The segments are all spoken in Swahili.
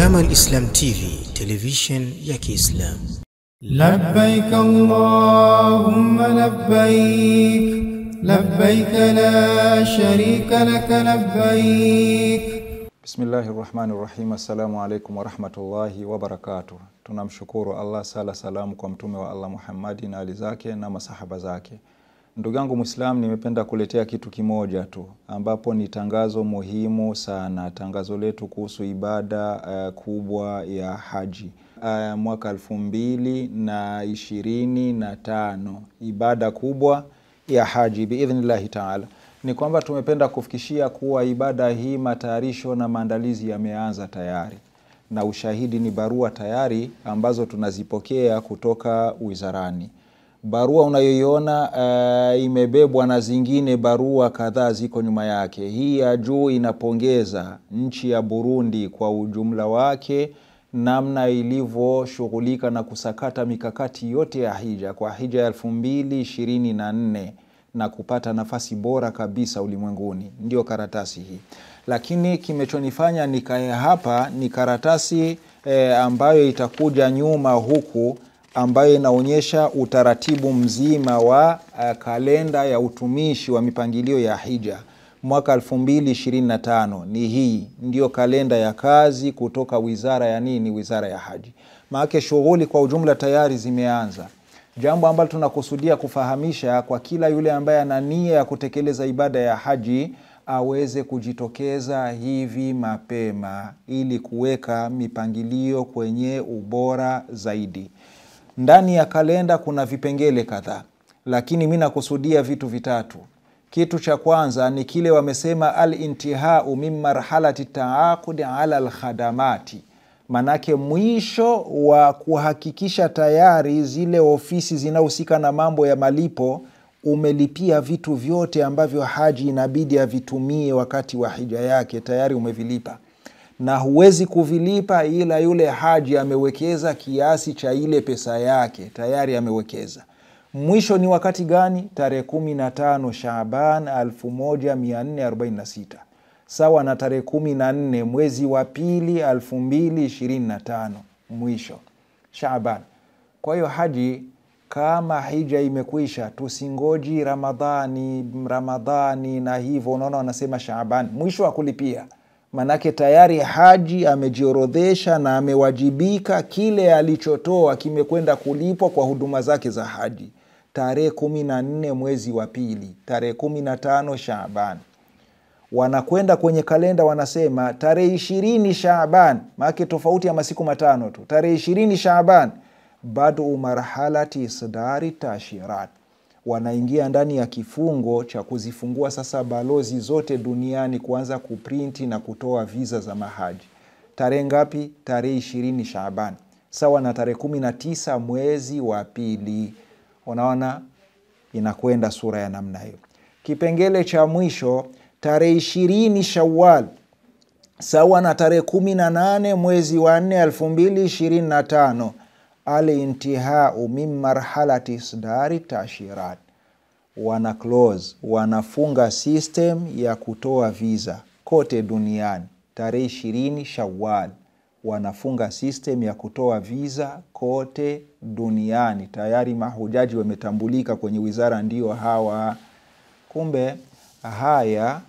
Jamal Islam TV, television ya Islam. لبيك اللهم لبيك لبيك لا شريك لك لبيك بسم الله الرحمن الرحيم السلام عليكم ورحمة الله وبركاته تنام شكور الله سال سلامكم كم تومي الله محمد نالي زاكي نام صحب زاكي Ndugu yangu Muislam, nimependa kuletea kitu kimoja tu ambapo ni tangazo muhimu sana, tangazo letu kuhusu ibada uh, kubwa ya haji uh, mwaka elfu mbili na ishirini na tano, ibada kubwa ya haji biidhnillahi taala. Ni kwamba tumependa kufikishia kuwa ibada hii matayarisho na maandalizi yameanza tayari, na ushahidi ni barua tayari ambazo tunazipokea kutoka wizarani barua unayoiona uh, imebebwa na zingine barua kadhaa ziko nyuma yake. Hii ya juu inapongeza nchi ya Burundi kwa ujumla wake namna ilivyoshughulika na kusakata mikakati yote ya hija kwa hija ya elfu mbili ishirini na nne na kupata nafasi bora kabisa ulimwenguni. Ndio karatasi hii, lakini kimechonifanya nikae hapa ni karatasi eh, ambayo itakuja nyuma huku ambayo inaonyesha utaratibu mzima wa uh, kalenda ya utumishi wa mipangilio ya hija mwaka 2025 ni hii ndio kalenda ya kazi kutoka wizara ya nini wizara ya haji maake shughuli kwa ujumla tayari zimeanza jambo ambalo tunakusudia kufahamisha kwa kila yule ambaye ana nia ya kutekeleza ibada ya haji aweze kujitokeza hivi mapema ili kuweka mipangilio kwenye ubora zaidi ndani ya kalenda kuna vipengele kadhaa, lakini mi nakusudia vitu vitatu. Kitu cha kwanza ni kile wamesema alintihau min marhalati taaqudi ala lkhadamati, manake mwisho wa kuhakikisha tayari zile ofisi zinahusika na mambo ya malipo umelipia vitu vyote ambavyo haji inabidi avitumie wakati wa hija yake, tayari umevilipa na huwezi kuvilipa ila yule haji amewekeza kiasi cha ile pesa yake tayari amewekeza mwisho ni wakati gani tarehe 15 shaban 1446 sawa na tarehe 14 mwezi wa pili 225 mwisho shaban kwa hiyo haji kama hija imekwisha tusingoji ramadhani ramadhani na hivyo unaona wanasema shaban mwisho wa kulipia manake tayari haji amejiorodhesha na amewajibika, kile alichotoa kimekwenda kulipwa kwa huduma zake za haji. Tarehe kumi na nne mwezi wa pili, tarehe kumi na tano shaban wanakwenda kwenye kalenda wanasema tarehe ishirini shaban maake tofauti ya masiku matano tu. Tarehe ishirini shaban badu marhalati isdari tashirat wanaingia ndani ya kifungo cha kuzifungua sasa balozi zote duniani kuanza kuprinti na kutoa viza za mahaji. Tarehe ngapi? Tarehe ishirini Shaaban, sawa na tarehe kumi na tisa mwezi wa pili. Unaona inakwenda sura ya namna hiyo. Kipengele cha mwisho tarehe ishirini Shawal sawa na tarehe kumi na nane mwezi wa nne elfu mbili ishirini na tano alintihau min marhalati isdari tashirat, wana close, wanafunga system ya kutoa visa kote duniani tarehe ishirini shawal wanafunga system ya kutoa visa kote duniani. Tayari mahujaji wametambulika kwenye wizara, ndio hawa. Kumbe haya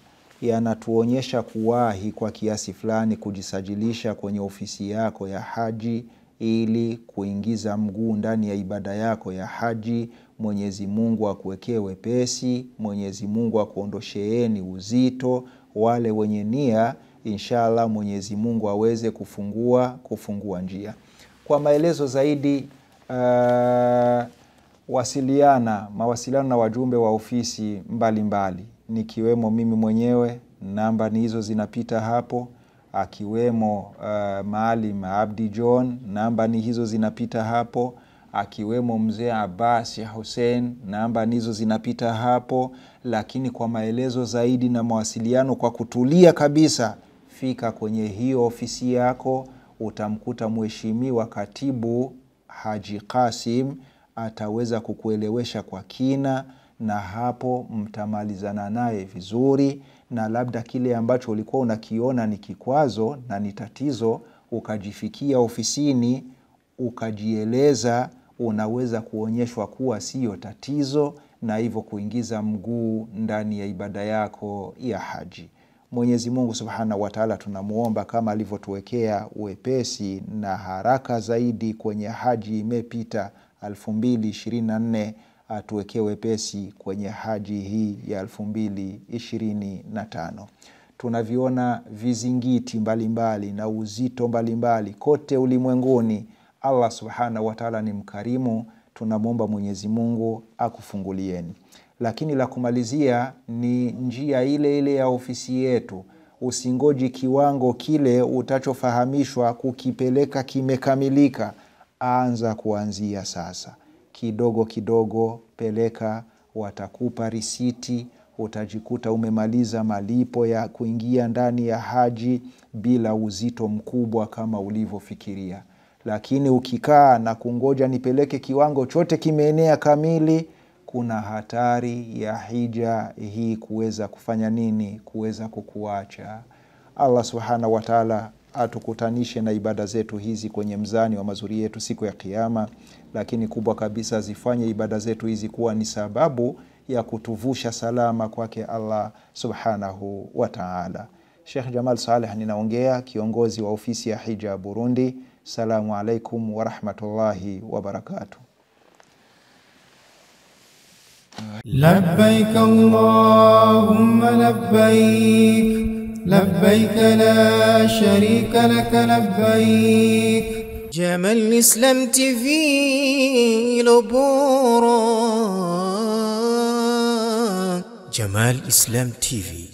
yanatuonyesha kuwahi kwa kiasi fulani kujisajilisha kwenye ofisi yako ya haji ili kuingiza mguu ndani ya ibada yako ya haji. Mwenyezi Mungu akuwekee wepesi, Mwenyezi Mungu akuondosheeni uzito. Wale wenye nia, inshallah Mwenyezi Mungu aweze kufungua kufungua njia. Kwa maelezo zaidi uh, wasiliana mawasiliano na wajumbe wa ofisi mbalimbali mbali, nikiwemo mimi mwenyewe. Namba ni hizo zinapita hapo akiwemo uh, Maalim Abdi John, namba ni hizo zinapita hapo, akiwemo mzee Abbas ya Hussein, namba hizo zinapita hapo. Lakini kwa maelezo zaidi na mawasiliano, kwa kutulia kabisa, fika kwenye hiyo ofisi yako, utamkuta Mheshimiwa Katibu Haji Kasim ataweza kukuelewesha kwa kina na hapo mtamalizana naye vizuri, na labda kile ambacho ulikuwa unakiona ni kikwazo na ni tatizo, ukajifikia ofisini ukajieleza, unaweza kuonyeshwa kuwa siyo tatizo, na hivyo kuingiza mguu ndani ya ibada yako ya haji. Mwenyezi Mungu subhanahu wataala tunamwomba kama alivyotuwekea uwepesi na haraka zaidi kwenye haji imepita 2024 atuwekee wepesi kwenye haji hii ya elfu mbili ishirini na tano. Tunaviona vizingiti mbalimbali na uzito mbalimbali kote ulimwenguni. Allah subhanahu wataala ni mkarimu, tunamwomba Mwenyezi Mungu akufungulieni. Lakini la kumalizia ni njia ile ile ya ofisi yetu. Usingoji kiwango kile utachofahamishwa kukipeleka kimekamilika. Anza kuanzia sasa kidogo kidogo, peleka, watakupa risiti, utajikuta umemaliza malipo ya kuingia ndani ya haji bila uzito mkubwa kama ulivyofikiria. Lakini ukikaa na kungoja nipeleke kiwango chote kimeenea kamili, kuna hatari ya hija hii kuweza kufanya nini, kuweza kukuacha. Allah subhanahu wa taala atukutanishe na ibada zetu hizi kwenye mzani wa mazuri yetu siku ya Kiyama, lakini kubwa kabisa zifanye ibada zetu hizi kuwa ni sababu ya kutuvusha salama kwake Allah subhanahu wa taala. Sheikh Jamal Saleh ninaongea, kiongozi wa ofisi ya hija Burundi. Salamu alaikum warahmatullahi wabarakatuh. Labbaik Allahumma labbaik لبيك لا شريك لك لبيك جمال الإسلام تيفي لبورا جمال الإسلام تيفي